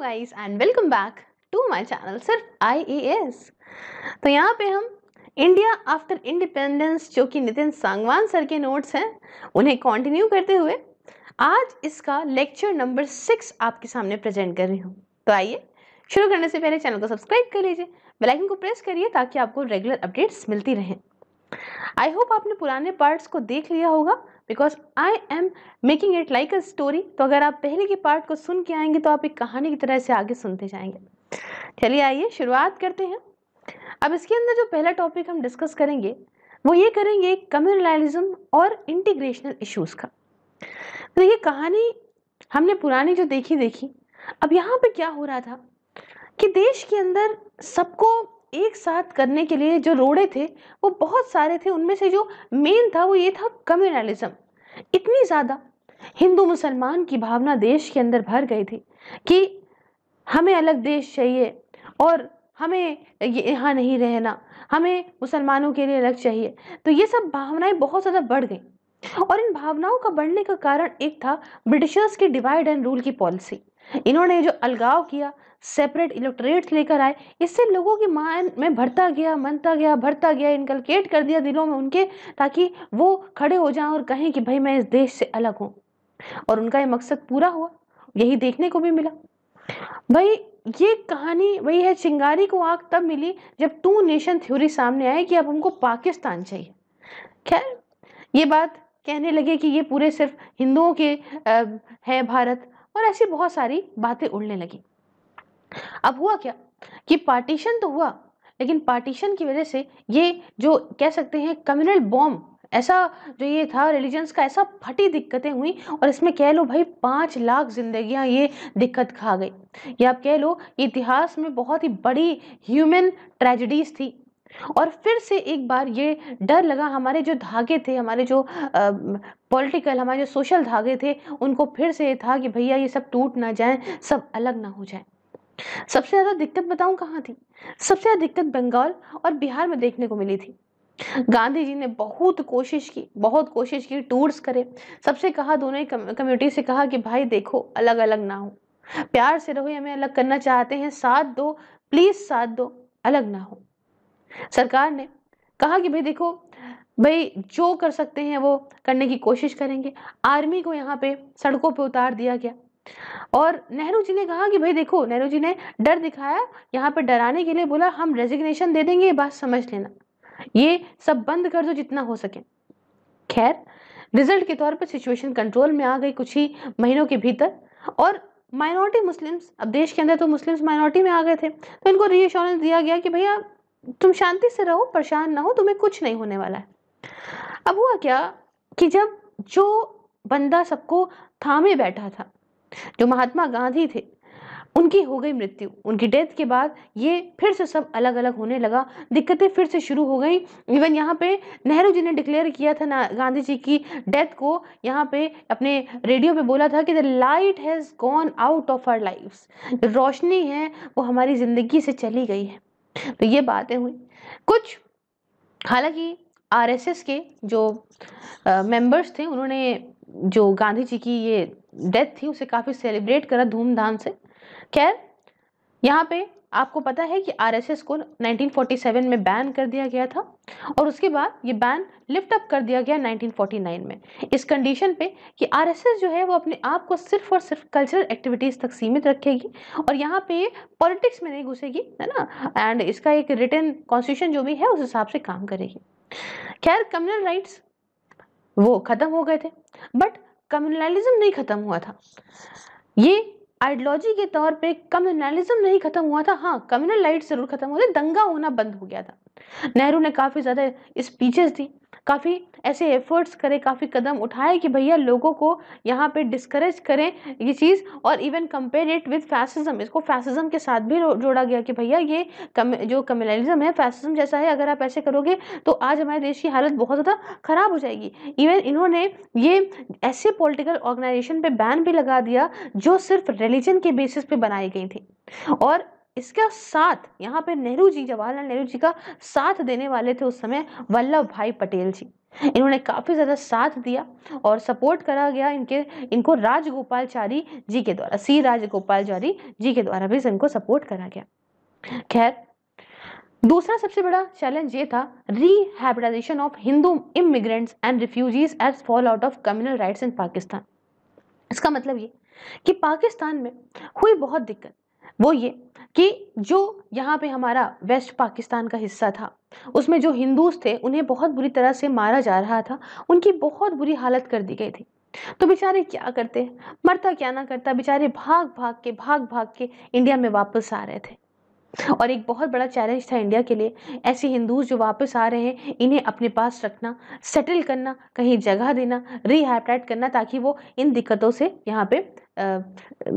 Guys and welcome back to my channel सिर्फ IAS तो यहाँ पे हम इंडिया आफ्टर इंडिपेंडेंस जो कि नितिन सांगवान सर के नोट्स हैं उन्हें कंटिन्यू करते हुए आज इसका लेक्चर नंबर सिक्स आपके सामने प्रेजेंट कर रही हूँ तो आइए शुरू करने से पहले चैनल को सब्सक्राइब कर लीजिए बेलाइकन को प्रेस करिए ताकि आपको रेगुलर अपडेट्स मिलती रहें आई होप आपने पुराने पार्ट्स को देख लिया होगा because I am making it like a story तो अगर आप पहले के पार्ट को सुन के आएंगे तो आप एक कहानी की तरह से आगे सुनते जाएंगे चलिए आइए शुरुआत करते हैं अब इसके अंदर जो पहला टॉपिक हम डिस्कस करेंगे वो ये करेंगे कम्युनलिज्म और इंटीग्रेशनल इश्यूज का तो ये कहानी हमने पुरानी जो देखी देखी अब यहाँ पे क्या हो रहा था कि देश के अंदर सबको एक साथ करने के लिए जो रोड़े थे वो बहुत सारे थे उनमें से जो मेन था वो ये था कम्युनलिज्म इतनी ज़्यादा हिंदू मुसलमान की भावना देश के अंदर भर गई थी कि हमें अलग देश चाहिए और हमें यहाँ नहीं रहना हमें मुसलमानों के लिए अलग चाहिए तो ये सब भावनाएं बहुत ज़्यादा बढ़ गई और इन भावनाओं का बढ़ने का कारण एक था ब्रिटिशर्स की डिवाइड एंड रूल की पॉलिसी इन्होंने जो अलगाव किया सेपरेट इलेक्ट्रेट्स लेकर आए इससे लोगों के मान में भरता गया मनता गया भरता गया इनकलकेट कर दिया दिलों में उनके ताकि वो खड़े हो जाएं और कहें कि भाई मैं इस देश से अलग हूँ और उनका ये मकसद पूरा हुआ यही देखने को भी मिला भाई ये कहानी वही है चिंगारी को आग तब मिली जब टू नेशन थ्योरी सामने आई कि अब हमको पाकिस्तान चाहिए खैर ये बात कहने लगे कि ये पूरे सिर्फ हिंदुओं के आ, है भारत और ऐसी बहुत सारी बातें उड़ने लगी अब हुआ क्या कि पार्टीशन तो हुआ लेकिन पार्टीशन की वजह से ये जो कह सकते हैं कम्युनल बॉम्ब ऐसा जो ये था रिलीजन्स का ऐसा फटी दिक्कतें हुई और इसमें कह लो भाई पाँच लाख जिंदगियां ये दिक्कत खा गई या आप कह लो इतिहास में बहुत ही बड़ी ह्यूमन ट्रेजिडीज थी और फिर से एक बार ये डर लगा हमारे जो धागे थे हमारे जो पॉलिटिकल हमारे जो सोशल धागे थे उनको फिर से था कि भैया ये सब टूट ना जाए सब अलग ना हो जाए सबसे ज़्यादा दिक्कत बताऊँ कहाँ थी सबसे ज़्यादा दिक्कत बंगाल और बिहार में देखने को मिली थी गांधी जी ने बहुत कोशिश की बहुत कोशिश की टूर्स करे सबसे कहा दोनों ही कम्युनिटी से कहा कि भाई देखो अलग अलग ना हो प्यार से रहो हमें अलग करना चाहते हैं साथ दो प्लीज़ साथ दो अलग ना हो सरकार ने कहा कि भाई देखो भाई जो कर सकते हैं वो करने की कोशिश करेंगे आर्मी को यहाँ पे सड़कों पे उतार दिया गया और नेहरू जी ने कहा कि भाई देखो नेहरू जी ने डर दिखाया यहाँ पे डराने के लिए बोला हम रेजिग्नेशन दे देंगे ये बात समझ लेना ये सब बंद कर दो जितना हो सके खैर रिजल्ट के तौर पर सिचुएशन कंट्रोल में आ गई कुछ ही महीनों के भीतर और माइनॉरिटी मुस्लिम्स अब देश के अंदर तो मुस्लिम्स माइनॉरिटी में आ गए थे तो इनको रीएश्योरेंस दिया गया कि भैया तुम शांति से रहो परेशान ना हो तुम्हें कुछ नहीं होने वाला है अब हुआ क्या कि जब जो बंदा सबको थामे बैठा था जो महात्मा गांधी थे उनकी हो गई मृत्यु उनकी डेथ के बाद ये फिर से सब अलग अलग होने लगा दिक्कतें फिर से शुरू हो गई इवन यहाँ पे नेहरू जी ने डिक्लेयर किया था ना गांधी जी की डेथ को यहाँ पे अपने रेडियो पे बोला था कि the light has gone out of our life रोशनी है वो हमारी ज़िंदगी से चली गई है तो ये बातें हुई कुछ हालांकि आरएसएस के जो मेंबर्स थे उन्होंने जो गांधी जी की ये डेथ थी उसे काफ़ी सेलिब्रेट करा धूमधाम से खैर यहाँ पे आपको पता है कि आरएसएस को 1947 में बैन कर दिया गया था और उसके बाद ये बैन लिफ्ट अप कर दिया गया 1949 में इस कंडीशन पे कि आरएसएस जो है वो अपने आप को सिर्फ और सिर्फ कल्चरल एक्टिविटीज़ तक सीमित रखेगी और यहाँ पे पॉलिटिक्स में नहीं घुसेगी है ना एंड इसका एक रिटर्न कॉन्स्टिट्यूशन जो भी है उस हिसाब से काम करेगी खैर कम्युनल राइट्स वो ख़त्म हो गए थे बट कम्युनलिज्म नहीं ख़त्म हुआ था ये आइडियोलॉजी के तौर पे कम्युनलिज्म नहीं खत्म हुआ था हाँ कम्युनल राइट जरूर खत्म हो गए दंगा होना बंद हो गया था नेहरू ने काफ़ी ज़्यादा स्पीचेस दी काफ़ी ऐसे एफर्ट्स करें काफ़ी कदम उठाए कि भैया लोगों को यहाँ पे डिस्करेज करें ये चीज़ और even compare it with fascism इसको फैसिज्म के साथ भी जोड़ा गया कि भैया ये कम, जो कम्युनलिज्म है फैसिज्म जैसा है अगर आप ऐसे करोगे तो आज हमारे देश की हालत बहुत ज़्यादा ख़राब हो जाएगी इवन इन्होंने ये ऐसे पोलिटिकल ऑर्गेनाइजेशन पर बैन भी लगा दिया जो सिर्फ रिलीजन के बेसिस पे बनाई गई थी और इसका साथ यहाँ पे नेहरू जी जवाहरलाल नेहरू जी का साथ देने वाले थे उस समय वल्लभ भाई पटेल जी इन्होंने काफ़ी ज़्यादा साथ दिया और सपोर्ट करा गया इनके इनको राजगोपालचारी जी के द्वारा सी राजगोपालचारी जी के द्वारा भी इनको सपोर्ट करा गया खैर दूसरा सबसे बड़ा चैलेंज ये था rehabilitation of Hindu immigrants and refugees as fall out of communal riots in Pakistan इसका मतलब ये कि पाकिस्तान में हुई बहुत दिक्कत वो ये कि जो यहाँ पे हमारा वेस्ट पाकिस्तान का हिस्सा था उसमें जो हिंदूज थे उन्हें बहुत बुरी तरह से मारा जा रहा था उनकी बहुत बुरी हालत कर दी गई थी तो बेचारे क्या करते मरता क्या ना करता बेचारे भाग भाग के भाग भाग के इंडिया में वापस आ रहे थे और एक बहुत बड़ा चैलेंज था इंडिया के लिए ऐसे हिंदूज जो वापस आ रहे हैं इन्हें अपने पास रखना सेटल करना कहीं जगह देना रिहैबिटेट करना ताकि वो इन दिक्कतों से यहाँ पे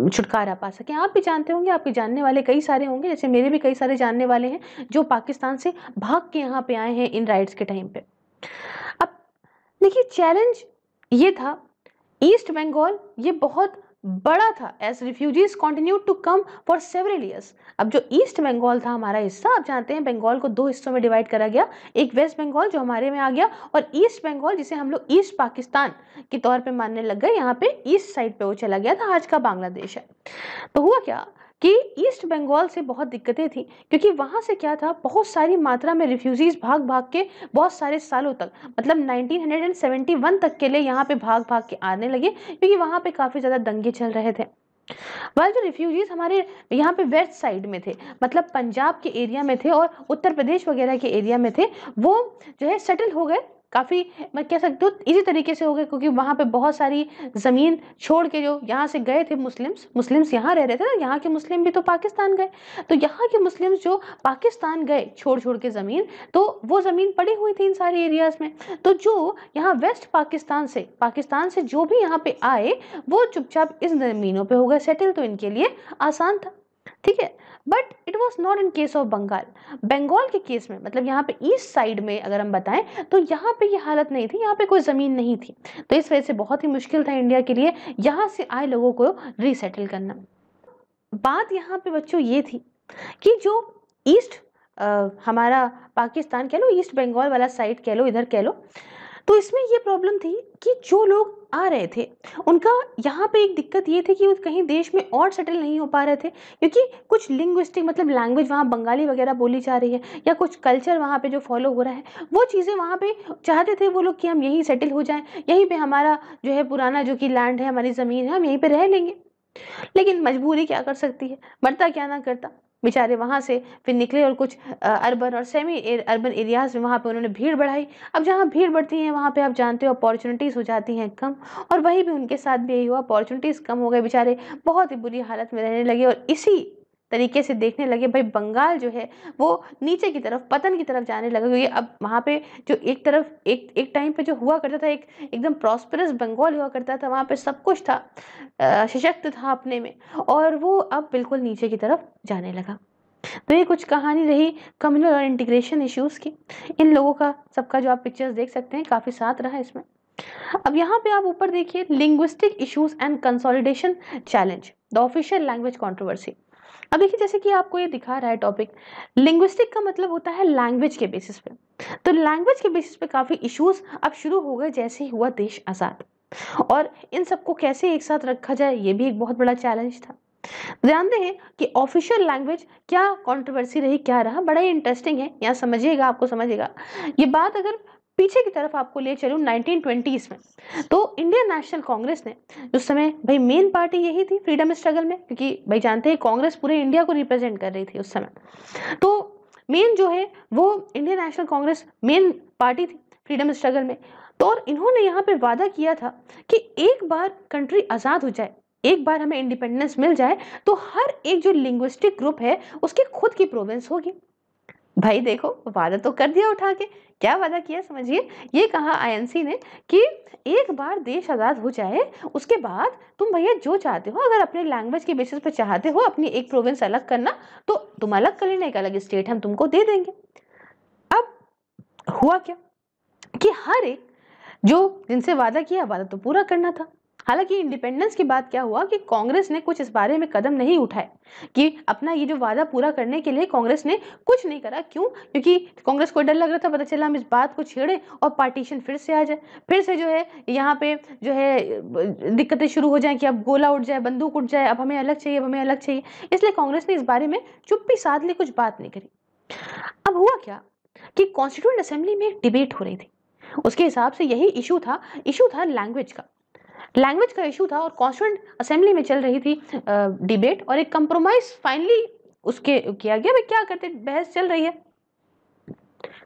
छुटकारा पा सकें आप भी जानते होंगे आपके जानने वाले कई सारे होंगे जैसे मेरे भी कई सारे जानने वाले हैं जो पाकिस्तान से भाग के यहाँ पे आए हैं इन राइड्स के टाइम पे अब देखिए चैलेंज ये था ईस्ट बंगाल ये बहुत बड़ा था as refugees continue to come for several years अब जो ईस्ट बंगाल था हमारा हिस्सा आप जानते हैं बंगाल को दो हिस्सों में डिवाइड करा गया एक वेस्ट बंगाल जो हमारे में आ गया और ईस्ट बंगाल जिसे हम लोग ईस्ट पाकिस्तान के तौर पे मानने लग गए यहाँ पे ईस्ट साइड पे वो चला गया था आज का बांग्लादेश है तो हुआ क्या कि ईस्ट बंगाल से बहुत दिक्कतें थी क्योंकि वहाँ से क्या था बहुत सारी मात्रा में रिफ्यूज़ीज़ भाग भाग के बहुत सारे सालों तक मतलब 1971 तक के लिए यहाँ पे भाग भाग के आने लगे क्योंकि वहाँ पे काफ़ी ज़्यादा दंगे चल रहे थे वाल जो रिफ्यूजीज हमारे यहाँ पे वेस्ट साइड में थे मतलब पंजाब के एरिया में थे और उत्तर प्रदेश वगैरह के एरिया में थे वो जो है सेटल हो गए काफ़ी मैं कह सकती हूँ इसी तरीके से हो गए क्योंकि वहाँ पे बहुत सारी ज़मीन छोड़ के जो यहाँ से गए थे मुस्लिम्स मुस्लिम्स यहाँ रह रहे थे ना यहाँ के मुस्लिम भी तो पाकिस्तान गए तो यहाँ के मुस्लिम्स जो पाकिस्तान गए छोड़ छोड़ के ज़मीन तो वो ज़मीन पड़ी हुई थी इन सारे एरियाज़ में तो जो यहाँ वेस्ट पाकिस्तान से पाकिस्तान से जो भी यहाँ पर आए वो चुपचाप इस ज़मीनों पर हो गए सेटल तो इनके लिए आसान था ठीक है but it was not in case of Bengal Bengal के केस में मतलब यहाँ पे ईस्ट साइड में अगर हम बताएं तो यहाँ पे ये यह हालत नहीं थी यहाँ पे कोई ज़मीन नहीं थी तो इस वजह से बहुत ही मुश्किल था इंडिया के लिए यहाँ से आए लोगों को रीसेटल करना बात यहाँ पे बच्चों ये थी कि जो ईस्ट हमारा पाकिस्तान कह लो ईस्ट बंगाल वाला साइड कह लो इधर कह लो तो इसमें ये प्रॉब्लम थी कि जो लोग आ रहे थे उनका यहाँ पे एक दिक्कत ये थी कि वो कहीं देश में और सेटल नहीं हो पा रहे थे क्योंकि कुछ लिंग्विस्टिक मतलब लैंग्वेज वहाँ बंगाली वगैरह बोली जा रही है या कुछ कल्चर वहाँ पे जो फॉलो हो रहा है वो चीज़ें वहाँ पे चाहते थे वो लोग कि हम यहीं सेटल हो जाएं यहीं पे हमारा जो है पुराना जो कि लैंड है हमारी ज़मीन है हम यहीं पर रह लेंगे लेकिन मजबूरी क्या कर सकती है मरता क्या ना करता बेचारे वहाँ से फिर निकले और कुछ अर्बन और सेमी एर, अर्बन एरियाज़ में वहाँ पे उन्होंने भीड़ बढ़ाई अब जहाँ भीड़ बढ़ती है वहाँ पे आप जानते हो अपॉर्चुनिटीज़ हो जाती हैं कम और वहीं भी उनके साथ भी यही हुआ अपॉर्चुनिटीज़ कम हो गए बेचारे बहुत ही बुरी हालत में रहने लगे और इसी तरीके से देखने लगे भाई बंगाल जो है वो नीचे की तरफ पतन की तरफ जाने लगा क्योंकि अब वहाँ पे जो एक तरफ एक एक टाइम पे जो हुआ करता था एक एकदम प्रॉस्परस बंगाल हुआ करता था वहाँ पे सब कुछ था सशक्त था अपने में और वो अब बिल्कुल नीचे की तरफ जाने लगा तो ये कुछ कहानी रही कम्युनल और इंटीग्रेशन इश्यूज़ की इन लोगों का सबका जो आप पिक्चर्स देख सकते हैं काफ़ी साथ रहा इसमें अब यहाँ पे आप ऊपर देखिए linguistic issues and consolidation challenge the official language controversy अब देखिए जैसे कि आपको ये दिखा रहा है टॉपिक लिंग्विस्टिक का मतलब होता है लैंग्वेज के बेसिस पे तो लैंग्वेज के बेसिस पे काफ़ी इश्यूज अब शुरू हो गए जैसे ही हुआ देश आज़ाद और इन सबको कैसे एक साथ रखा जाए ये भी एक बहुत बड़ा चैलेंज था ध्यान हैं कि ऑफिशियल लैंग्वेज क्या कंट्रोवर्सी रही क्या रहा बड़ा ही इंटरेस्टिंग है यहाँ समझिएगा आपको समझिएगा ये बात अगर पीछे की तरफ आपको ले चलूँ नाइनटीन में तो इंडियन नेशनल कांग्रेस ने उस समय भाई मेन पार्टी यही थी फ्रीडम स्ट्रगल में क्योंकि भाई जानते हैं कांग्रेस पूरे इंडिया को रिप्रेजेंट कर रही थी उस समय तो मेन जो है वो Indian National Congress main party थी फ्रीडम स्ट्रगल में तो और इन्होंने यहाँ पे वादा किया था कि एक बार कंट्री आज़ाद हो जाए एक बार हमें इंडिपेंडेंस मिल जाए तो हर एक जो लिंग्विस्टिक ग्रुप है उसकी खुद की प्रोविंस होगी भाई देखो वादा तो कर दिया उठा के क्या वादा किया समझिए ये कहा आईएनसी ने कि एक बार देश आज़ाद हो जाए उसके बाद तुम भैया जो चाहते हो अगर अपने लैंग्वेज के बेसिस पर चाहते हो अपनी एक प्रोविंस अलग करना तो तुम अलग कर लेना एक अलग स्टेट हम तुमको दे देंगे अब हुआ क्या कि हर एक जो जिनसे वादा किया वादा तो पूरा करना था हालांकि इंडिपेंडेंस के बाद क्या हुआ कि कांग्रेस ने कुछ इस बारे में कदम नहीं उठाए कि अपना ये जो वादा पूरा करने के लिए कांग्रेस ने कुछ नहीं करा क्यों क्योंकि कांग्रेस को डर लग रहा था पता चला हम इस बात को छेड़े और पार्टीशन फिर से आ जाए फिर से जो है यहाँ पे जो है दिक्कतें शुरू हो जाए कि अब गोला उठ जाए बंदूक उठ जाए अब हमें अलग चाहिए अब हमें अलग चाहिए इसलिए कांग्रेस ने इस बारे में चुप्पी साध ली कुछ बात नहीं करी अब हुआ क्या कि कॉन्स्टिट्यूंट असेंबली में एक डिबेट हो रही थी उसके हिसाब से यही इशू था इशू था लैंग्वेज का लैंग्वेज का इशू था और कॉन्स्टेंट असेंबली में चल रही थी डिबेट और एक कंप्रोमाइज फाइनली उसके किया गया भाई क्या करते बहस चल रही है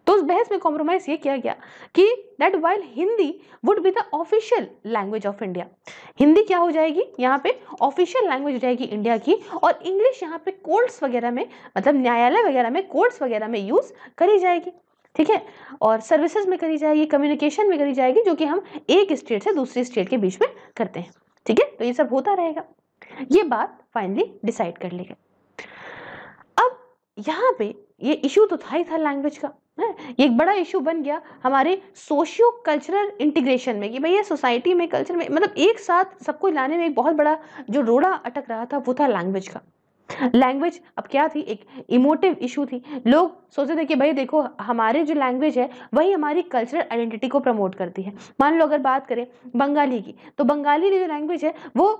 तो उस बहस में कॉम्प्रोमाइज ये किया गया कि that while Hindi would be the official language of India Hindi क्या हो जाएगी यहाँ पे ऑफिशियल लैंग्वेज हो जाएगी इंडिया की और इंग्लिश यहाँ पे कोर्ट्स वगैरह में मतलब न्यायालय वगैरह में कोर्ट्स वगैरह में यूज़ करी जाएगी ठीक है और सर्विसेज में करी जाएगी कम्युनिकेशन में करी जाएगी जो कि हम एक स्टेट से दूसरे स्टेट के बीच में करते हैं ठीक है तो ये सब होता रहेगा ये बात फाइनली डिसाइड कर लेगा अब यहाँ पे ये इशू तो था ही था लैंग्वेज का है ये एक बड़ा इशू बन गया हमारे सोशियो कल्चरल इंटीग्रेशन में कि भैया सोसाइटी में कल्चर में मतलब एक साथ सबको लाने में एक बहुत बड़ा जो रोड़ा अटक रहा था वो था लैंग्वेज का लैंग्वेज अब क्या थी एक इमोटिव इशू थी लोग सोचते थे कि भाई देखो हमारे जो लैंग्वेज है वही हमारी कल्चरल आइडेंटिटी को प्रमोट करती है मान लो अगर बात करें बंगाली की तो बंगाली की जो लैंग्वेज है वो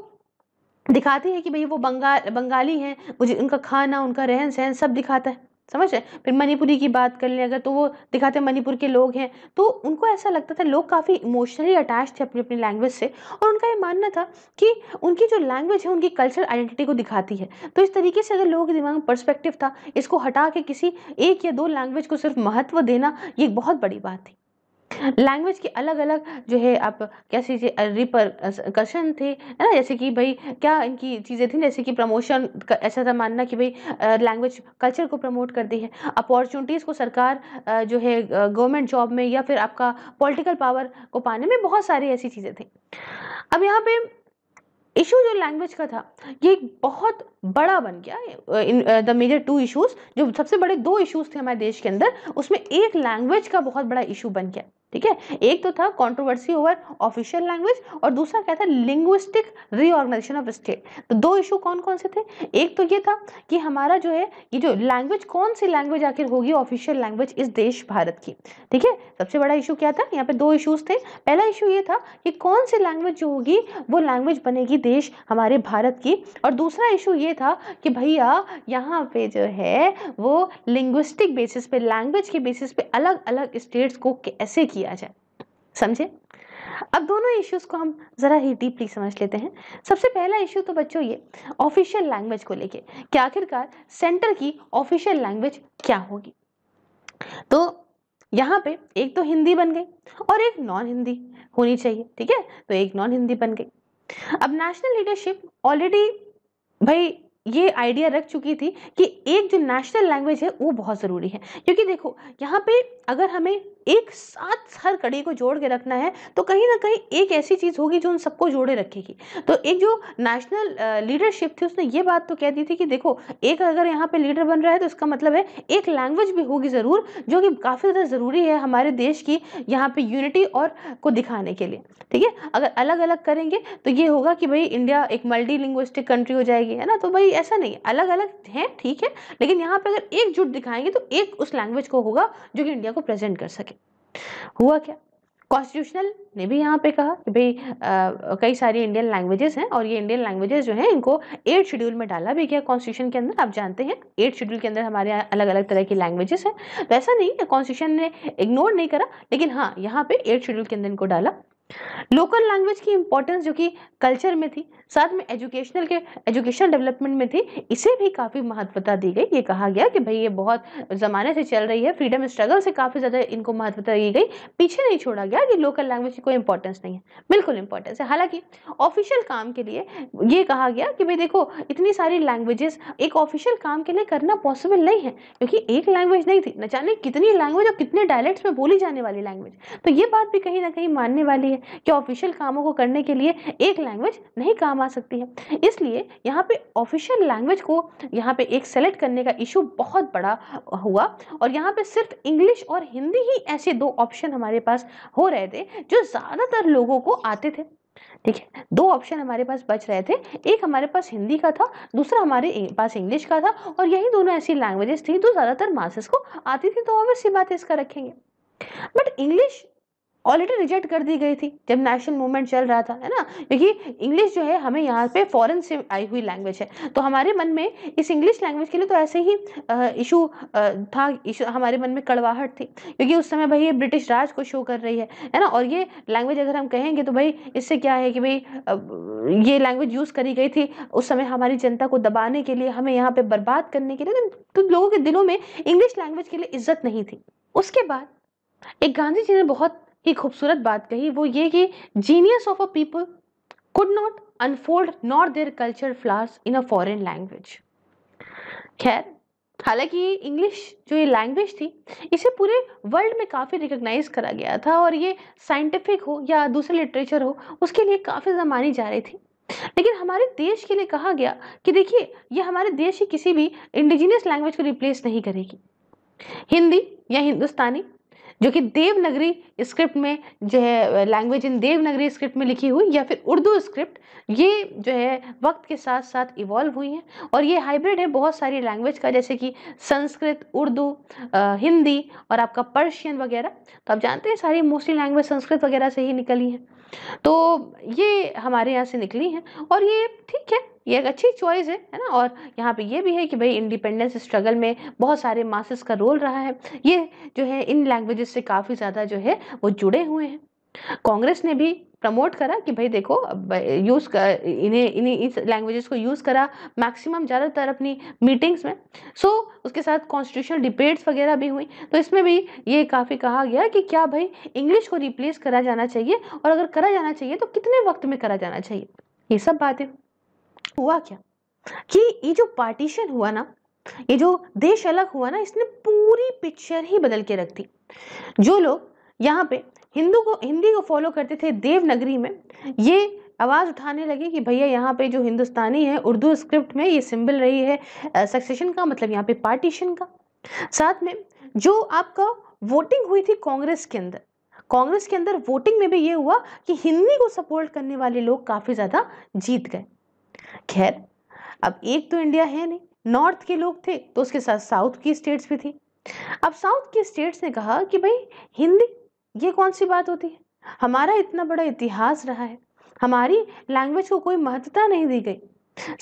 दिखाती है कि भाई वो बंगाल बंगाली हैं उनका खाना उनका रहन सहन सब दिखाता है समझ रहे फिर मणिपुरी की बात कर लें अगर तो वो दिखाते मणिपुर के लोग हैं तो उनको ऐसा लगता था लोग काफ़ी इमोशनली अटैच थे अपनी अपनी लैंग्वेज से और उनका ये मानना था कि उनकी जो लैंग्वेज है उनकी कल्चरल आइडेंटिटी को दिखाती है तो इस तरीके से अगर लोगों के दिमाग में पर्स्पेक्टिव था इसको हटा के किसी एक या दो लैंग्वेज को सिर्फ महत्व देना ये एक बहुत बड़ी बात थी लैंग्वेज के अलग अलग जो है आप क्या चीज़ें रिपरकशन थे है ना जैसे कि भाई क्या इनकी चीज़ें थी जैसे कि प्रमोशन ऐसा था मानना कि भाई लैंग्वेज कल्चर को प्रमोट करती है अपॉर्चुनिटीज़ को सरकार जो है गवर्नमेंट जॉब में या फिर आपका पॉलिटिकल पावर को पाने में बहुत सारी ऐसी चीज़ें थी अब यहाँ पे इशू जो लैंग्वेज का था ये बहुत बड़ा बन गया in the major two issues जो सबसे बड़े दो इशूज़ थे हमारे देश के अंदर उसमें एक लैंग्वेज का बहुत बड़ा इशू बन गया ठीक है एक तो था कंट्रोवर्सी ओवर ऑफिशियल लैंग्वेज और दूसरा क्या था लिंग्विस्टिक रीऑर्गेनाइजेशन ऑफ स्टेट तो दो इशू कौन कौन से थे एक तो ये था कि हमारा जो है ये जो लैंग्वेज कौन सी लैंग्वेज आखिर होगी ऑफिशियल लैंग्वेज इस देश भारत की ठीक है सबसे बड़ा इशू क्या था यहाँ पे दो इशूज थे पहला इशू ये था कि कौन सी लैंग्वेज जो होगी वो लैंग्वेज बनेगी देश हमारे भारत की और दूसरा इशू ये था कि भैया यहाँ पे जो है वो लिंग्विस्टिक बेसिस पे लैंग्वेज के बेसिस पे अलग अलग स्टेट्स को कैसे किया किया जाए समझे अब दोनों इश्यूज़ को हम ज़रा ही डीपली समझ लेते हैं सबसे पहला इश्यू तो बच्चों ये ऑफिशियल लैंग्वेज को लेके कि आखिरकार सेंटर की ऑफिशियल लैंग्वेज क्या होगी तो यहाँ पे एक तो हिंदी बन गई और एक नॉन हिंदी होनी चाहिए ठीक है तो एक नॉन हिंदी बन गई अब नेशनल लीडरशिप ऑलरेडी भाई ये आइडिया रख चुकी थी कि एक जो नेशनल लैंग्वेज है वो बहुत ज़रूरी है क्योंकि देखो यहाँ पे अगर हमें एक साथ हर कड़ी को जोड़ के रखना है तो कहीं ना कहीं एक ऐसी चीज़ होगी जो उन सबको जोड़े रखेगी तो एक जो नेशनल लीडरशिप थी उसने ये बात तो कह दी थी कि देखो एक अगर यहाँ पे लीडर बन रहा है तो इसका मतलब है एक लैंग्वेज भी होगी ज़रूर जो कि काफ़ी ज़्यादा ज़रूरी है हमारे देश की यहाँ पे यूनिटी और को दिखाने के लिए ठीक है अगर अलग अलग करेंगे तो ये होगा कि भाई इंडिया एक मल्टी लिंग्विस्टिक कंट्री हो जाएगी है ना तो भाई ऐसा नहीं अलग अलग है ठीक है लेकिन यहाँ पर अगर एकजुट दिखाएंगे तो एक उस लैंग्वेज को होगा जो कि इंडिया को प्रेजेंट कर सके हुआ क्या कॉन्स्टिट्यूशनल ने भी यहाँ पे कहा कि भाई कई सारी इंडियन लैंग्वेजेस हैं और ये इंडियन लैंग्वेजेस जो हैं इनको एट शेड्यूल में डाला भी गया कॉन्स्टिट्यूशन के अंदर आप जानते हैं एट शेड्यूल के अंदर हमारे यहाँ अलग अलग तरह की लैंग्वेजेस हैं तो ऐसा नहीं है कॉन्स्टिट्यूशन ने इग्नोर नहीं करा लेकिन हाँ यहाँ पे एट शेड्यूल के अंदर इनको डाला लोकल लैंग्वेज की इम्पोर्टेंस जो कि कल्चर में थी साथ में एजुकेशनल के एजुकेशन डेवलपमेंट में थी इसे भी काफ़ी महत्वता दी गई ये कहा गया कि भाई ये बहुत ज़माने से चल रही है फ्रीडम स्ट्रगल से काफ़ी ज़्यादा इनको महत्वता दी गई पीछे नहीं छोड़ा गया कि लोकल लैंग्वेज की कोई इंपॉर्टेंस नहीं है बिल्कुल इंपॉर्टेंस है हालांकि ऑफिशियल काम के लिए ये कहा गया कि भाई देखो इतनी सारी लैंग्वेजेस एक ऑफिशियल काम के लिए करना पॉसिबल नहीं है क्योंकि एक लैंग्वेज नहीं थी न जाने कितनी लैंग्वेज और कितने डायलेक्ट्स में बोली जाने वाली लैंग्वेज तो ये बात भी कहीं ना कहीं मानने वाली है कि ऑफिशियल कामों को करने के लिए एक लैंग्वेज नहीं काम आ सकती है इसलिए यहाँ पे ऑफिशियल लैंग्वेज को यहाँ पे एक सेलेक्ट करने का इशू बहुत बड़ा हुआ और यहाँ पे सिर्फ इंग्लिश और हिंदी ही ऐसे दो ऑप्शन हमारे पास हो रहे थे जो ज़्यादातर लोगों को आते थे ठीक है दो ऑप्शन हमारे पास बच रहे थे एक हमारे पास हिंदी का था दूसरा हमारे पास इंग्लिश का था और यही दोनों ऐसी लैंग्वेजेस थी जो ज़्यादातर मासेस को आती थी तो ऑब्वियस सी बात इसका रखेंगे बट इंग्लिश ऑलरेडी रिजेक्ट कर दी गई थी जब नेशनल मूवमेंट चल रहा था है ना क्योंकि इंग्लिश जो है हमें यहाँ पे फॉरेन से आई हुई लैंग्वेज है तो हमारे मन में इस इंग्लिश लैंग्वेज के लिए तो ऐसे ही इशू था इशू हमारे मन में कड़वाहट थी क्योंकि उस समय भाई ये ब्रिटिश राज को शो कर रही है है ना और ये लैंग्वेज अगर हम कहेंगे तो भाई इससे क्या है कि भाई ये लैंग्वेज यूज़ करी गई थी उस समय हमारी जनता को दबाने के लिए हमें यहाँ पर बर्बाद करने के लिए तो, तो लोगों के दिलों में इंग्लिश लैंग्वेज के लिए इज्जत नहीं थी उसके बाद एक गांधी जी ने बहुत ही खूबसूरत बात कही वो ये कि genius of a people could not unfold not their culture flowers in a foreign language खैर हालांकि इंग्लिश जो ये लैंग्वेज थी इसे पूरे वर्ल्ड में काफ़ी रिकग्नाइज करा गया था और ये साइंटिफिक हो या दूसरे लिटरेचर हो उसके लिए काफ़ी ज़्यादा मानी जा रही थी लेकिन हमारे देश के लिए कहा गया कि देखिए ये हमारे देश की किसी भी इंडिजिनियस लैंग्वेज को रिप्लेस नहीं करेगी हिंदी या हिंदुस्तानी जो कि देवनगरी स्क्रिप्ट में जो है लैंग्वेज इन देवनगरी स्क्रिप्ट में लिखी हुई या फिर उर्दू स्क्रिप्ट ये जो है वक्त के साथ साथ इवॉल्व हुई हैं और ये हाइब्रिड है बहुत सारी लैंग्वेज का जैसे कि संस्कृत उर्दू हिंदी और आपका पर्शियन वगैरह तो आप जानते हैं सारी मोस्टली लैंग्वेज संस्कृत वगैरह से ही निकली हैं तो ये हमारे यहाँ से निकली हैं और ये ठीक है ये एक अच्छी चॉइस है है ना और यहाँ पे ये भी है कि भाई इंडिपेंडेंस स्ट्रगल में बहुत सारे मासेस का रोल रहा है ये जो है इन लैंग्वेजेस से काफ़ी ज़्यादा जो है वो जुड़े हुए हैं कांग्रेस ने भी प्रमोट करा कि भाई देखो यूज़ इन्हें इन्हें इस लैंग्वेजेस को यूज़ करा मैक्सिमम ज़्यादातर अपनी मीटिंग्स में सो so, उसके साथ कॉन्स्टिट्यूशनल डिबेट्स वगैरह भी हुई तो इसमें भी ये काफ़ी कहा गया कि क्या भाई इंग्लिश को रिप्लेस करा जाना चाहिए और अगर करा जाना चाहिए तो कितने वक्त में करा जाना चाहिए ये सब बातें हुआ क्या कि ये जो पार्टीशन हुआ ना ये जो देश अलग हुआ ना इसने पूरी पिक्चर ही बदल के रख दी जो लोग यहाँ पे हिंदू को हिंदी को फॉलो करते थे देवनगरी में ये आवाज़ उठाने लगे कि भैया यहाँ पे जो हिंदुस्तानी है उर्दू स्क्रिप्ट में ये सिंबल रही है सक्सेशन का मतलब यहाँ पे पार्टीशन का साथ में जो आपका वोटिंग हुई थी कांग्रेस के अंदर कांग्रेस के अंदर वोटिंग में भी ये हुआ कि हिंदी को सपोर्ट करने वाले लोग काफ़ी ज़्यादा जीत गए खैर अब एक तो इंडिया है नहीं नॉर्थ के लोग थे तो उसके साथ साउथ की स्टेट्स भी थी अब साउथ की स्टेट्स ने कहा कि भाई हिंदी ये कौन सी बात होती है हमारा इतना बड़ा इतिहास रहा है हमारी लैंग्वेज को कोई महत्वता नहीं दी गई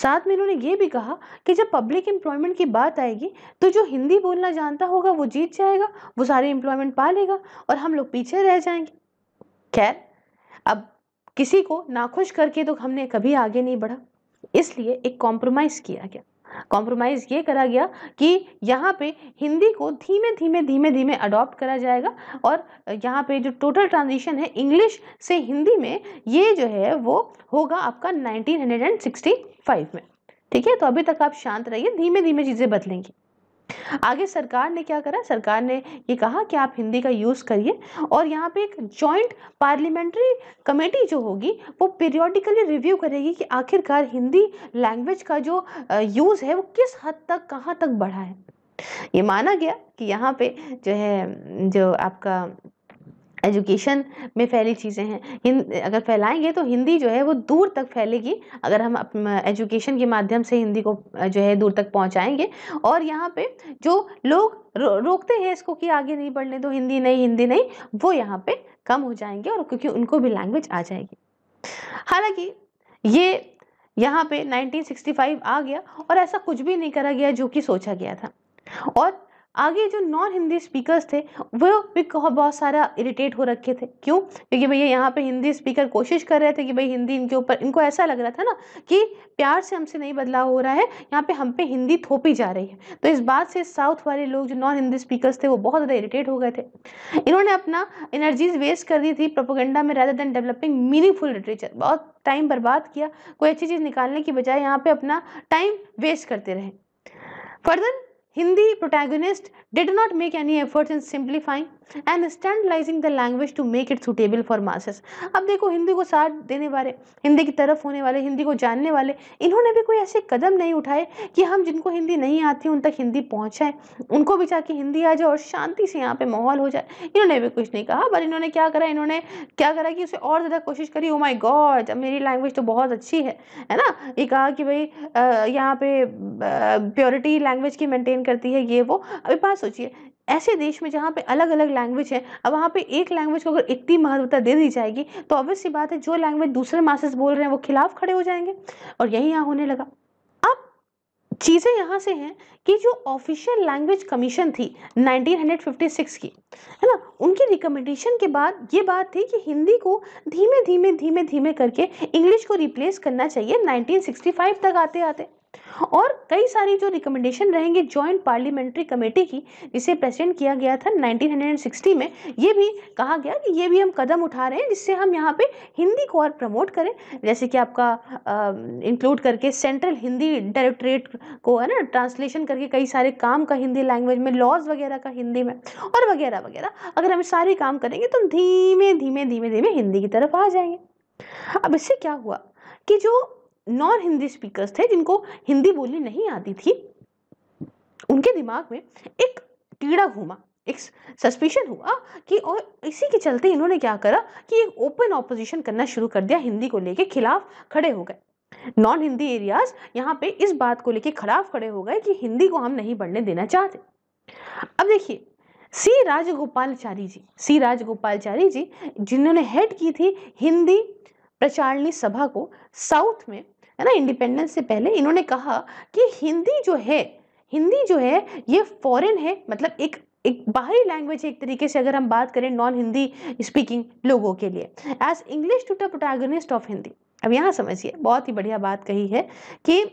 साथ में इन्होंने ये भी कहा कि जब पब्लिक एम्प्लॉयमेंट की बात आएगी तो जो हिंदी बोलना जानता होगा वो जीत जाएगा वो सारे एम्प्लॉयमेंट पा लेगा और हम लोग पीछे रह जाएंगे खैर अब किसी को नाखुश करके तो हमने कभी आगे नहीं बढ़ा इसलिए एक कॉम्प्रोमाइज़ किया गया कॉम्प्रोमाइज़ ये करा गया कि यहाँ पे हिंदी को धीमे धीमे धीमे धीमे अडॉप्ट करा जाएगा और यहाँ पे जो टोटल ट्रांजिशन है इंग्लिश से हिंदी में ये जो है वो होगा आपका 1965 में ठीक है तो अभी तक आप शांत रहिए धीमे धीमे चीज़ें बदलेंगी आगे सरकार ने क्या करा सरकार ने ये कहा कि आप हिंदी का यूज़ करिए और यहाँ पे एक जॉइंट पार्लियामेंट्री कमेटी जो होगी वो पीरियोडिकली रिव्यू करेगी कि आखिरकार हिंदी लैंग्वेज का जो यूज़ है वो किस हद तक कहाँ तक बढ़ा है ये माना गया कि यहाँ पे जो है जो आपका एजुकेशन में फैली चीज़ें हैं अगर फैलाएंगे तो हिंदी जो है वो दूर तक फैलेगी अगर हम एजुकेशन के माध्यम से हिंदी को जो है दूर तक पहुंचाएंगे और यहाँ पे जो लोग रो, रोकते हैं इसको कि आगे नहीं बढ़ने दो हिंदी नहीं हिंदी नहीं वो यहाँ पे कम हो जाएंगे और क्योंकि उनको भी लैंग्वेज आ जाएगी हालाँकि ये यहाँ पर नाइनटीन आ गया और ऐसा कुछ भी नहीं करा गया जो कि सोचा गया था और आगे जो नॉन हिंदी स्पीकर्स थे वो भी बहुत सारा इरिटेट हो रखे थे क्यों क्योंकि भैया यहाँ पे हिंदी स्पीकर कोशिश कर रहे थे कि भाई हिंदी इनके ऊपर इनको ऐसा लग रहा था ना कि प्यार से हमसे नहीं बदलाव हो रहा है यहाँ पे हम पे हिंदी थोपी जा रही है तो इस बात से साउथ वाले लोग जो नॉन हिंदी स्पीकर थे वो बहुत ज़्यादा इरीटेट हो गए थे इन्होंने अपना एनर्जीज वेस्ट कर दी थी प्रोपोगेंडा में rather than developing meaningful literature बहुत टाइम बर्बाद किया कोई अच्छी चीज़ निकालने की बजाय यहाँ पर अपना टाइम वेस्ट करते रहे further Hindi protagonist did not make any efforts in simplifying and standardizing the language to make it suitable for masses. अब देखो हिंदी को साथ देने वाले हिंदी की तरफ होने वाले हिंदी को जानने वाले इन्होंने भी कोई ऐसे कदम नहीं उठाए कि हम जिनको हिंदी नहीं आती उन तक हिंदी पहुँचाएँ उनको भी जाके हिंदी आ जाए और शांति से यहाँ पर माहौल हो जाए इन्होंने भी कुछ नहीं कहा बट इन्होंने क्या करा इन्होंने क्या करा कि उसे और ज़्यादा कोशिश करी ओ माई गॉड मेरी लैंग्वेज तो बहुत अच्छी है है ना ये कहा कि भाई यहाँ पे प्योरिटी लैंग्वेज की मेनटेन डिपेंड करती है ये वो अभी बात सोचिए ऐसे देश में जहाँ पे अलग अलग लैंग्वेज है अब वहाँ पे एक लैंग्वेज को अगर इतनी महत्वता दे दी जाएगी तो ऑब्वियस सी बात है जो लैंग्वेज दूसरे मासेस बोल रहे हैं वो खिलाफ खड़े हो जाएंगे और यही यहाँ होने लगा अब चीज़ें यहाँ से हैं कि जो ऑफिशियल लैंग्वेज कमीशन थी 1956 की है ना उनकी रिकमेंडेशन के बाद ये बात थी कि हिंदी को धीमे धीमे धीमे धीमे करके इंग्लिश को रिप्लेस करना चाहिए 1965 तक आते आते और कई सारी जो रिकमेंडेशन रहेंगे जॉइंट पार्लियामेंट्री कमेटी की जिसे प्रेसिडेंट किया गया था 1960 में ये भी कहा गया कि ये भी हम कदम उठा रहे हैं जिससे हम यहाँ पे हिंदी को और प्रमोट करें जैसे कि आपका इंक्लूड करके सेंट्रल हिंदी डायरेक्टरेट को है ना ट्रांसलेशन करके कई सारे काम का हिंदी लैंग्वेज में लॉज वगैरह का हिंदी में और वगैरह वगैरह अगर हम सारे काम करेंगे तो धीमे धीमे धीमे धीमे हिंदी की तरफ आ जाएंगे अब इससे क्या हुआ कि जो नॉन हिंदी स्पीकर्स थे जिनको हिंदी बोली नहीं आती थी उनके दिमाग में एक कीड़ा घूमा एक सस्पिशन हुआ कि और इसी के चलते इन्होंने क्या करा कि एक ओपन ऑपोजिशन करना शुरू कर दिया हिंदी को लेके खिलाफ खड़े हो गए नॉन हिंदी एरियाज यहाँ पे इस बात को लेके खिलाफ खड़े हो गए कि हिंदी को हम नहीं बढ़ने देना चाहते अब देखिए सी राजगोपालचारी जी सी राजगोपालचारी जी जिन्होंने हेड की थी हिंदी प्रचारणी सभा को साउथ में है ना इंडिपेंडेंस से पहले इन्होंने कहा कि हिंदी जो है हिंदी जो है ये फॉरेन है मतलब एक एक बाहरी लैंग्वेज है एक तरीके से अगर हम बात करें नॉन हिंदी स्पीकिंग लोगों के लिए as English to the protagonist of Hindi अब यहाँ समझिए बहुत ही बढ़िया बात कही है कि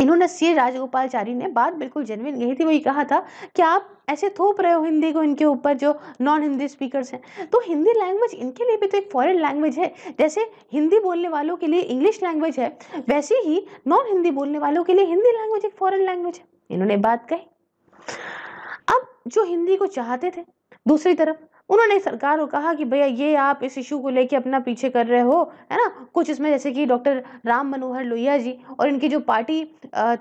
इन्होंने सी राजगोपालचारी ने बात बिल्कुल जेनविन यही थी वही कहा था कि आप ऐसे थोप रहे हो हिंदी को इनके ऊपर जो नॉन हिंदी स्पीकर्स हैं तो हिंदी लैंग्वेज इनके लिए भी तो एक फॉरेन लैंग्वेज है जैसे हिंदी बोलने वालों के लिए इंग्लिश लैंग्वेज है वैसे ही नॉन हिंदी बोलने वालों के लिए हिंदी लैंग्वेज एक फॉरन लैंग्वेज है इन्होंने बात कही अब जो हिंदी को चाहते थे दूसरी तरफ उन्होंने सरकार को कहा कि भैया ये आप इस इशू को लेके अपना पीछे कर रहे हो है ना कुछ इसमें जैसे कि डॉक्टर राम मनोहर लोहिया जी और इनकी जो पार्टी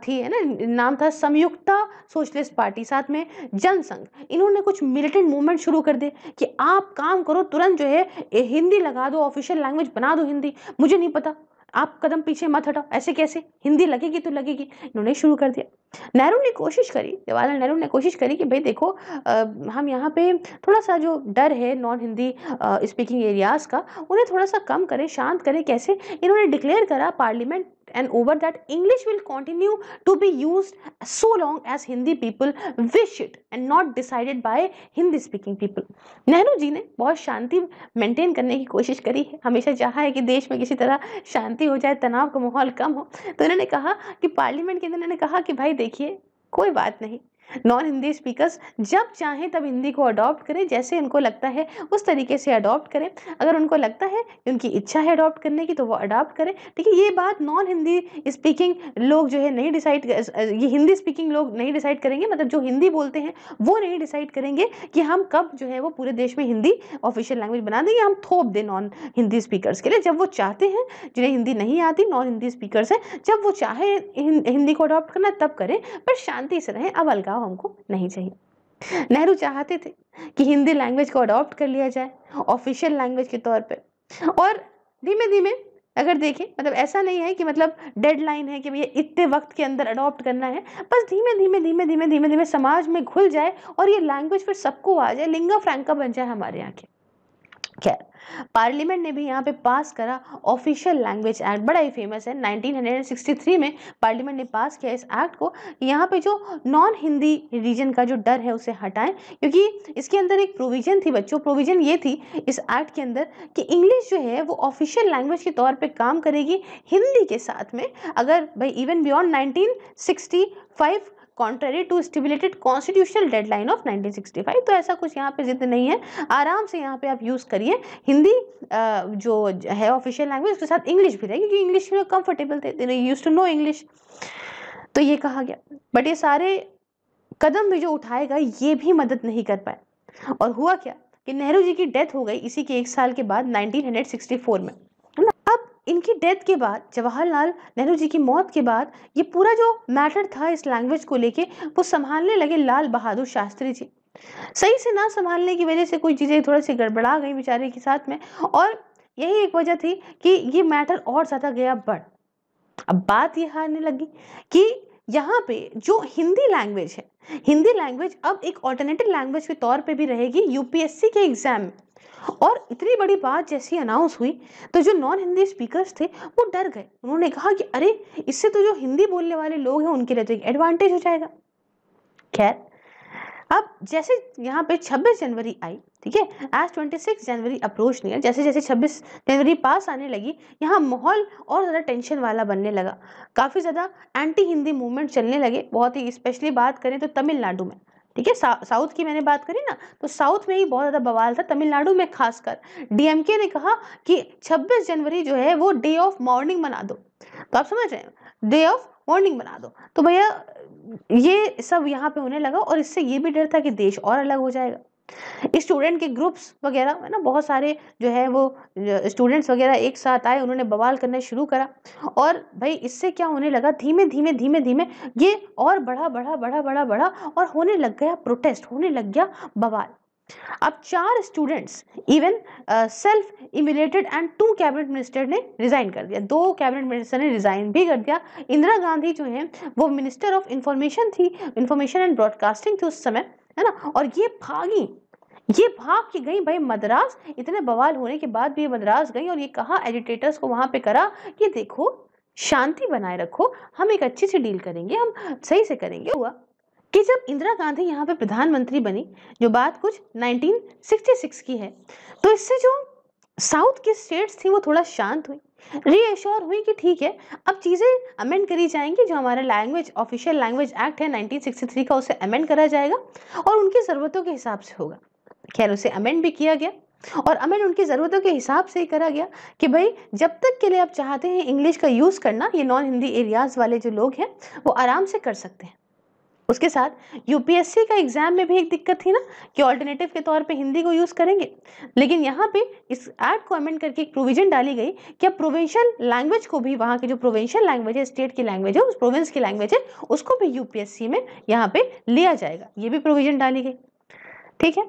थी है ना नाम था संयुक्ता सोशलिस्ट पार्टी साथ में जनसंघ इन्होंने कुछ मिलिटेंट मूवमेंट शुरू कर दिए कि आप काम करो तुरंत जो है हिंदी लगा दो ऑफिशियल लैंग्वेज बना दो हिंदी मुझे नहीं पता आप कदम पीछे मत हटाओ ऐसे कैसे हिंदी लगेगी तो लगेगी इन्होंने शुरू कर दिया नेहरू ने कोशिश करी जवाहरलाल नेहरू ने कोशिश करी कि भाई देखो आ, हम यहाँ पे थोड़ा सा जो डर है नॉन हिंदी स्पीकिंग एरियाज़ का उन्हें थोड़ा सा कम करें शांत करें कैसे इन्होंने डिक्लेयर करा parliament and over that English will continue to be used so long as Hindi people wish it and not decided by Hindi speaking people. Nehru ji ने बहुत शांति मेंटेन करने की कोशिश करी है हमेशा चाहा है कि देश में किसी तरह शांति हो जाए तनाव का माहौल कम हो तो उन्होंने कहा कि पार्लियामेंट के अंदर उन्होंने कहा कि भाई देखिए कोई बात नहीं नॉन हिंदी स्पीकर्स जब चाहें तब हिंदी को अडॉप्ट करें जैसे उनको लगता है उस तरीके से अडॉप्ट करें अगर उनको लगता है कि उनकी इच्छा है अडॉप्ट करने की तो वो अडॉप्ट करें ठीक है ये बात नॉन हिंदी स्पीकिंग लोग जो है नहीं डिसाइड ये हिंदी स्पीकिंग लोग नहीं डिसाइड करेंगे मतलब जो हिंदी बोलते हैं वो नहीं डिसाइड करेंगे कि हम कब जो है वो पूरे देश में हिंदी ऑफिशियल लैंग्वेज बना देंगे हम थोप दें नॉन हिंदी स्पीकर्स के लिए जब वो चाहते हैं जिन्हें हिंदी नहीं आती नॉन हिंदी स्पीकर्स हैं जब वो चाहे हिंदी को अडॉप्ट करना तब करें पर शांति से रहें अब अलगाव बदलाव हमको नहीं चाहिए नेहरू चाहते थे कि हिंदी लैंग्वेज को अडॉप्ट कर लिया जाए ऑफिशियल लैंग्वेज के तौर पर और धीमे धीमे अगर देखें मतलब ऐसा नहीं है कि मतलब डेडलाइन है कि भैया इतने वक्त के अंदर अडॉप्ट करना है बस धीमे धीमे धीमे धीमे धीमे धीमे समाज में घुल जाए और ये लैंग्वेज फिर सबको आ जाए लिंगा फ्रैंका बन जाए हमारे यहाँ के खैर पार्लियामेंट ने भी यहाँ पे पास करा ऑफिशियल लैंग्वेज एक्ट बड़ा ही फेमस है 1963 में पार्लियामेंट ने पास किया इस एक्ट को यहाँ पे जो नॉन हिंदी रीजन का जो डर है उसे हटाएं क्योंकि इसके अंदर एक प्रोविज़न थी बच्चों प्रोविज़न ये थी इस एक्ट के अंदर कि इंग्लिश जो है वो ऑफिशियल लैंग्वेज के तौर पर काम करेगी हिंदी के साथ में अगर भाई even beyond nineteen contrary to stipulated constitutional deadline of 1965 तो ऐसा कुछ यहाँ पे जिद नहीं है आराम से यहाँ पे आप यूज़ करिए हिंदी जो है ऑफिशियल लैंग्वेज उसके साथ इंग्लिश भी रहे क्योंकि इंग्लिश में कंफर्टेबल थे यूज टू नो इंग्लिश तो ये कहा गया बट ये सारे कदम भी जो उठाए गए ये भी मदद नहीं कर पाए और हुआ क्या कि नेहरू जी की डेथ हो गई इसी के एक साल के बाद 1964 में इनकी डेथ के बाद जवाहरलाल नेहरू जी की मौत के बाद ये पूरा जो मैटर था इस लैंग्वेज को लेके वो संभालने लगे लाल बहादुर शास्त्री जी सही से ना संभालने की वजह से कोई चीज़ें थोड़ी सी गड़बड़ा गई बेचारे के साथ में और यही एक वजह थी कि ये मैटर और ज़्यादा गया बढ़ अब बात यह आने लगी कि यहाँ पे जो हिंदी लैंग्वेज है हिंदी लैंग्वेज अब एक ऑल्टरनेटिव लैंग्वेज के तौर पे भी रहेगी यूपीएससी के एग्ज़ाम में और इतनी बड़ी बात जैसी अनाउंस हुई तो जो नॉन हिंदी स्पीकर्स थे वो डर गए उन्होंने कहा कि अरे इससे तो जो हिंदी बोलने वाले लोग हैं उनके लिए तो एक एडवांटेज हो जाएगा खैर अब जैसे यहाँ पे 26 जनवरी आई ठीक है एज 26 जनवरी अप्रोच नियर जैसे जैसे 26 जनवरी पास आने लगी यहाँ माहौल और ज़्यादा टेंशन वाला बनने लगा काफ़ी ज़्यादा एंटी हिंदी मूवमेंट चलने लगे बहुत ही स्पेशली बात करें तो तमिलनाडु में ठीक है साउथ की मैंने बात करी ना तो साउथ में ही बहुत ज़्यादा बवाल था तमिलनाडु में खासकर डीएमके ने कहा कि छब्बीस जनवरी जो है वो डे ऑफ मॉर्निंग बना दो तो आप समझ रहे हैं डे ऑफ मॉर्निंग बना दो तो भैया ये सब यहाँ पे होने लगा और इससे ये भी डर था कि देश और अलग हो जाएगा स्टूडेंट के ग्रुप्स वगैरह है ना बहुत सारे जो है वो स्टूडेंट्स वगैरह एक साथ आए उन्होंने बवाल करना शुरू करा और भाई इससे क्या होने लगा धीमे धीमे धीमे धीमे ये और बढ़ा बढ़ा बढ़ा बढ़ा बढ़ा और होने लग गया प्रोटेस्ट होने लग गया बवाल अब चार students even self immolated and two cabinet minister ने रिजाइन कर दिया दो कैबिनेट मिनिस्टर ने रिजाइन भी कर दिया इंदिरा गांधी जो है वो मिनिस्टर ऑफ इंफॉर्मेशन थी इंफॉर्मेशन एंड ब्रॉडकास्टिंग थी उस समय है ना और ये भागी ये भाग के गई भाई मद्रास इतने बवाल होने के बाद भी ये मद्रास गई और ये कहा एडिटेटर्स को वहां पे करा कि देखो शांति बनाए रखो हम एक अच्छे से डील करेंगे हम सही से करेंगे हुआ कि जब इंदिरा गांधी यहाँ पे प्रधानमंत्री बनी जो बात कुछ 1966 की है तो इससे जो साउथ की स्टेट्स थी वो थोड़ा शांत हुई रीएश्योर हुई कि ठीक है अब चीज़ें अमेंड करी जाएंगी जो हमारा लैंग्वेज ऑफिशियल लैंग्वेज एक्ट है 1963 का उसे अमेंड करा जाएगा और उनकी ज़रूरतों के हिसाब से होगा खैर उसे अमेंड भी किया गया और अमेंड उनकी ज़रूरतों के हिसाब से ही करा गया कि भाई जब तक के लिए आप चाहते हैं इंग्लिश का यूज़ करना ये नॉन हिंदी एरियाज़ वाले जो लोग हैं वो आराम से कर सकते हैं उसके साथ यूपीएससी का एग्ज़ाम में भी एक दिक्कत थी ना कि ऑल्टरनेटिव के तौर पे हिंदी को यूज़ करेंगे लेकिन यहाँ पे इस एक्ट को अमेंड करके एक प्रोविजन डाली गई कि अब प्रोविंशियल लैंग्वेज को भी वहाँ की जो प्रोविंशियल लैंग्वेज है स्टेट की लैंग्वेज है उस प्रोविंस की लैंग्वेज है उसको भी यूपीएससी में यहाँ पर लिया जाएगा ये भी प्रोविजन डाली गई ठीक है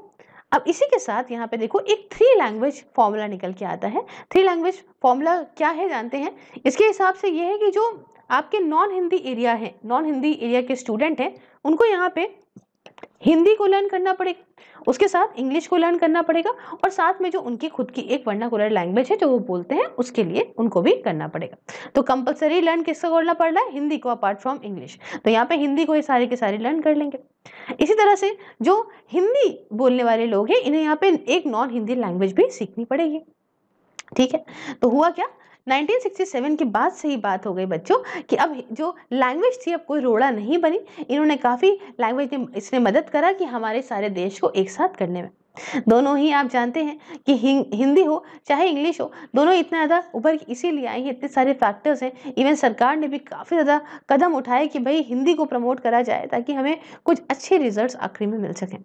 अब इसी के साथ यहाँ पे देखो एक थ्री लैंग्वेज फॉर्मूला निकल के आता है थ्री लैंग्वेज फॉर्मूला क्या है जानते हैं इसके हिसाब से ये है कि जो आपके नॉन हिंदी एरिया है नॉन हिंदी एरिया के स्टूडेंट हैं उनको यहाँ पे हिंदी को लर्न करना पड़ेगा उसके साथ इंग्लिश को लर्न करना पड़ेगा और साथ में जो उनकी खुद की एक वर्णाकुलर लैंग्वेज है जो वो बोलते हैं उसके लिए उनको भी करना पड़ेगा तो कंपलसरी लर्न किसको करना पड़ रहा है हिंदी को अपार्ट फ्रॉम इंग्लिश तो यहाँ पे हिंदी को ये सारे के सारे लर्न कर लेंगे इसी तरह से जो हिंदी बोलने वाले लोग हैं इन्हें यहाँ पे एक नॉन हिंदी लैंग्वेज भी सीखनी पड़ेगी ठीक है तो हुआ क्या 1967 के बाद से ही बात हो गई बच्चों कि अब जो लैंग्वेज थी अब कोई रोड़ा नहीं बनी इन्होंने काफ़ी लैंग्वेज ने इसने मदद करा कि हमारे सारे देश को एक साथ करने में दोनों ही आप जानते हैं कि हिंदी हो चाहे इंग्लिश हो दोनों इतना ज़्यादा ऊपर इसीलिए आए हैं इतने सारे फैक्टर्स हैं इवन सरकार ने भी काफ़ी ज़्यादा कदम उठाए कि भाई हिंदी को प्रमोट करा जाए ताकि हमें कुछ अच्छे रिजल्ट आखिरी में मिल सकें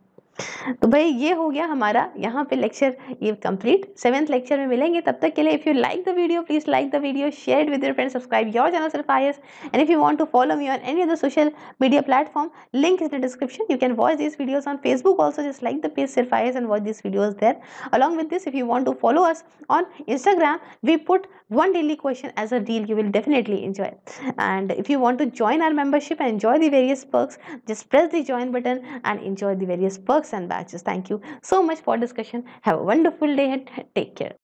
तो भाई ये हो गया हमारा यहाँ पे लेक्चर ये कंप्लीट सेवेंथ लेक्चर में मिलेंगे तब तक के लिए if you like the video please like the video share with your friend subscribe your channel सिर्फ I and if you want to follow me on any other social media platform link is the description you can watch this videos on Facebook also just like the page सिर्फ I and watch this videos there along with this if you want to follow us on Instagram we put one daily question as a deal you will definitely enjoy and if you want to join our membership and enjoy the various perks just press the join button and enjoy the various perks and batches. Thank you so much for discussion. Have a wonderful day and take care.